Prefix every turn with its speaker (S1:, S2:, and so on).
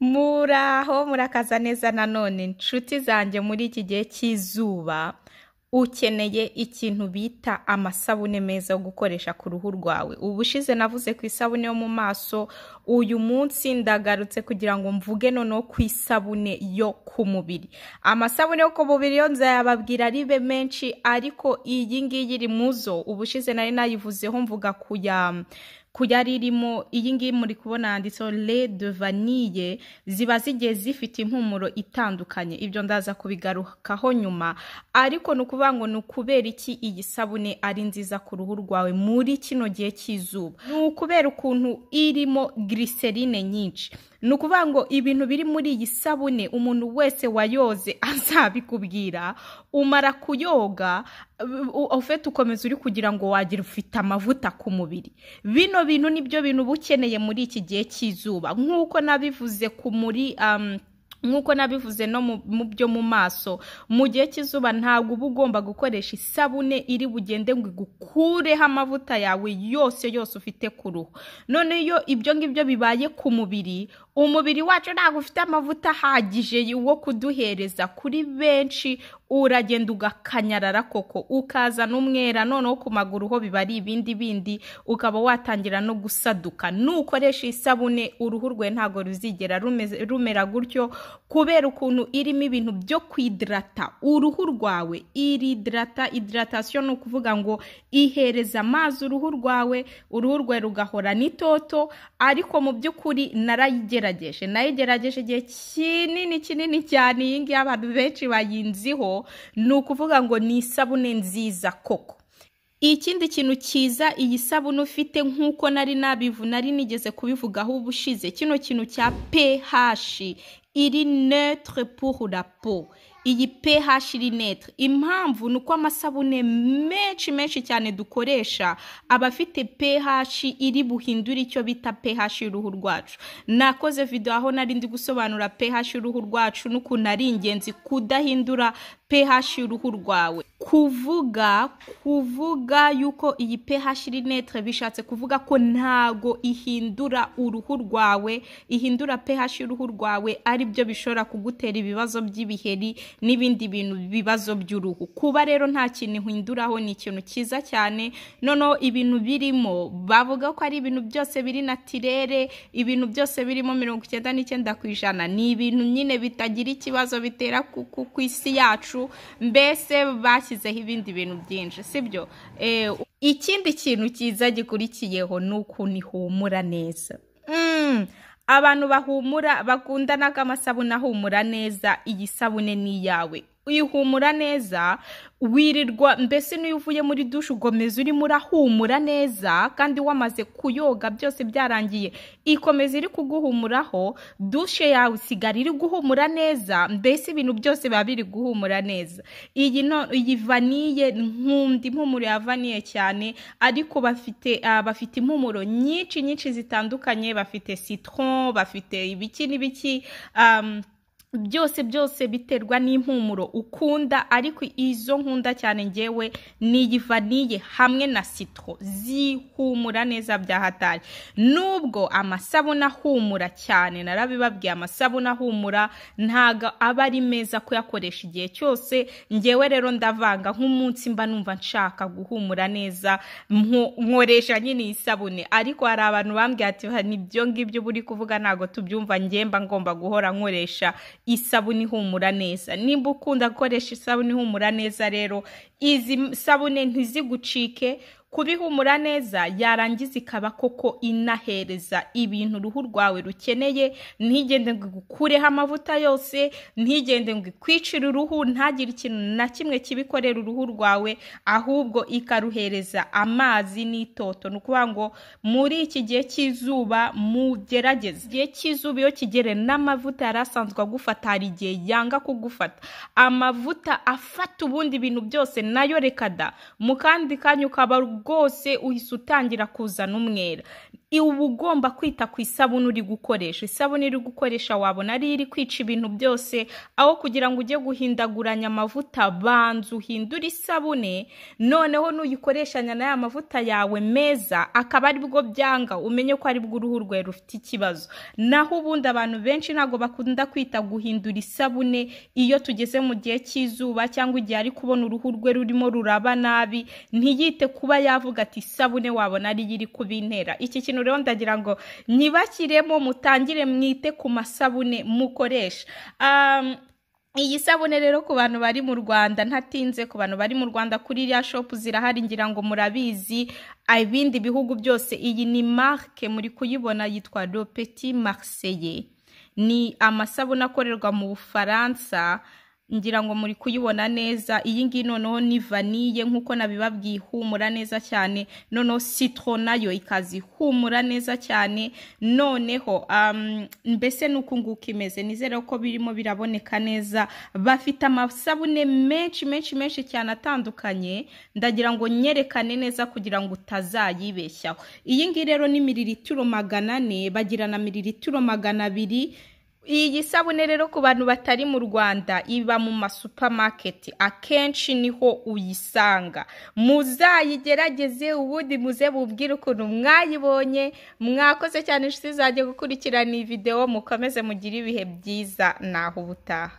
S1: muraho murakaza neza nanone inshuti zanjye muri iki gihe cy'izuba ukeneye ikintu bita amasabune meza yo gukoresha ku ruhu rwawe ubushize navuze ku isabune yo mu maso uyu munsi ndagarutse kugira ngo mvuge noneho ku isabune yo ku mubiri amasabune yo ku mubiri yo nzayababwira aribe menshi ariko iyi ngiyi iri mu ubushize nari nayivuzeho mvuga ku ku yari irimo iyi ngiyi muri kubona handitseho le de vanille ziba zigiye zifite impumuro itandukanye ibyo ndaza kubigarukaho nyuma ariko ni ukuvuga ngo ni ukubera iki iyi sabune ari nziza ku ruhu rwawe muri kino gihe cy'izuba ni ukubera ukuntu irimo giriserine nyinshi ni ukuvuga ngo ibintu biri muri iyi sabune umuntu wese wayoze azabikubwira umara kuyoga ufite ukomeza uri kugira ngo wagira ufite amavuta ku mubiri bino bintu nibyo bintu uba ukeneye muri iki gihe cy'izuba nk'uko nabivuze ku muri nk'uko nabivuze no mu byo mu maso mu gihe cy'izuba ntabwo uba ugomba gukoresha isabune iri bugende ngo igukureho amavuta yawe yose yose ufite ku ruhu none iyo ibyo ngibyo bibaye ku mubiri umubiri wacu ntabwo ufite amavuta ahagije wo kuduhereza kuri benshi uragenda ugakanyarara koko ukaza n’umwera noneho ku maguru ho biba ari ibindi bindi ukaba watangira no gusaduka nukoresha isabune uruhu rwe ntabwo ruzigera rumera gutyo kubera ukuntu irimo ibintu byo kwidirata uruhu rwawe iridirata idiratasiyo ni ukuvuga ngo ihereza amazi uruhu rwawe uruhu rwe rugahora n'itoto ariko mu by'ukuri narayigerageje nayigerageje igihe kinini kinini cyane iyi ngiyi abantu benshi bayinziho ni ukuvuga ngo ni isabune nziza koko ikindi kintu cyiza iyi sabune ufite nk'uko nari nabivu nari nigeze kubivugaho ubushize kino kintu cya ph iri netre puhu da po iyi pH iri netre impamvu ni uko amasabune menshi menshi cyane dukoresha abafite afite pH iri buhindura icyo bita pH y'uruhu rwacu nakoze video aho nari ndi gusobanura pH y'uruhu rwacu n'ukuntu ari ingenzi kudahindura pH y'uruhu rwawe kuvuga kuvuga yuko iyi pH iri netre bishatse kuvuga ko ntago ihindura uruhu rwawe ihindura pH y'uruhu rwawe ari byo bishobora kugutera ibibazo by'ibiheri n'ibindi bintu bibazo by'uruhu kuba rero nta kintu uhinduraho ni ikintu cyiza cyane noneho ibintu birimo bavuga ko ari ibintu byose biri natirere ibintu byose birimo mirongo icyenda n'icyenda ku ijana ni ibintu nyine bitagira ikibazo bitera ku isi yacu mbese bashyizeho ibindi bintu byinshi sibyo eh, ikindi kintu cyiza gikurikiyeho ni ukuntu ihumura neza mm. abantu bahumura bakundana k'amasabune ahumura neza iyi sabune ni iyawe uyihumura neza wirirwa mbese n'iyo uvuye muri dushe ukomeza urimo urahumura neza kandi wamaze kuyoga byose byarangiye ikomeza iri kuguhumuraho dushe yawe isigara iri guhumura neza mbese ibintu byose biba biri guhumura neza iyi iyi vaniye nkunda impumuro ya vaniye cyane ariko bafite ah, bafite impumuro nyinshi nyinshi zitandukanye bafite citron bafite ibiki n'ibiki byose byose biterwa n'impumuro ukunda ariko izo nkunda cyane ngewe ni ivaniye hamwe na sitro zihumura neza byahatari nubwo amasabune ahumura cyane narabibabwiye amasabune ahumura ntago aba ari meza kuyakoresha igihe cyose ngewe rero ndavanga nk'umunsi mba numva nshaka guhumura neza nkoresha nyine iyi sabune ariko hari abantu bambwiye ati nibyo ngibyo uba uri kuvuga ntabwo tubyumva ngemba ngomba guhora nkoresha isabune ihumura neza nimba ukunda gukoresha isabune ihumura neza rero izi sabune ntizigucike kubihumura neza yarangiza ikaba koko inahereza ibintu uruhu rwawe rukeneye ntigende ngo igukureho amavuta yose ntigende ngo ikwicire uruhu ntagire ikintu na kimwe kibikorera uruhu rwawe ahubwo ikaruhereza amazi n'itoto ni ukuvuga ngo muri iki gihe cy'izuba mugerageze igihe cy'izuba iyo kigere n'amavuta yari asanzwe agufata hari igihe yanga kugufata amavuta afata ubundi bintu byose nayo reka da mu kandi kanya ukaba rwose uhise utangira kuzana umwera uba ugomba kwita ku isabune uri gukoresha isabune uri gukoresha wabona ari iri kwica ibintu byose aho kugira ngo ujye guhindaguranya amavuta banza uhindure isabune noneho nuyikoreshanya na ya mavuta yawe meza akaba aribwo byanga umenye ko aribwo uruhu rwawe rufite ikibazo naho ubundi abantu benshi ntabwo bakunda kwita guhindura isabune iyo tugeze mu gihe cy'izuba cyangwa igihe ari kubona uruhu rwe rurimo ruraba nabi ntiyite kuba yavuga ati isabune wabona ari iri kubintera iki kintu ikintu rero ndagira ngo nyibashyiremo mutangire mwite ku masabune mukoresha um, iyi sabune rero ku bantu bari mu rwanda ntatinze ku bantu bari mu rwanda kuri iriya shopu zirahari ngira ngo murabizi ibindi bihugu byose iyi ni marike muri kuyibona yitwa ropeti mariseye ni amasabune akorerwa mu bufaransa ngira ngo muri kuyibona neza iyi ngiyi noneho ni vaniye nk'uko nabibabwiye ihumura neza cyane noneho sitoro nayo ikaza ihumura neza cyane noneho um, mbese ni uku nguku imeze nizere ko birimo biraboneka neza bafite amasabune menshi menshi menshi cyane atandukanye ndagira ngo nyerekane neza kugira ngo utazayibeshyaho iyi ngiyi rero ni miriritiro magana ane bagira na miriritiro magana abiri iyi sabune rero ku bantu batari mu rwanda iba mu masupamaketi akenshi niho uyisanga muzayigerageze ubundi muze bubwire ukuntu mwayibonye mwakoze cyane inshuti zanjye gukurikirana iyi videwo mukomeze mugire ibihe byiza naho ubutaha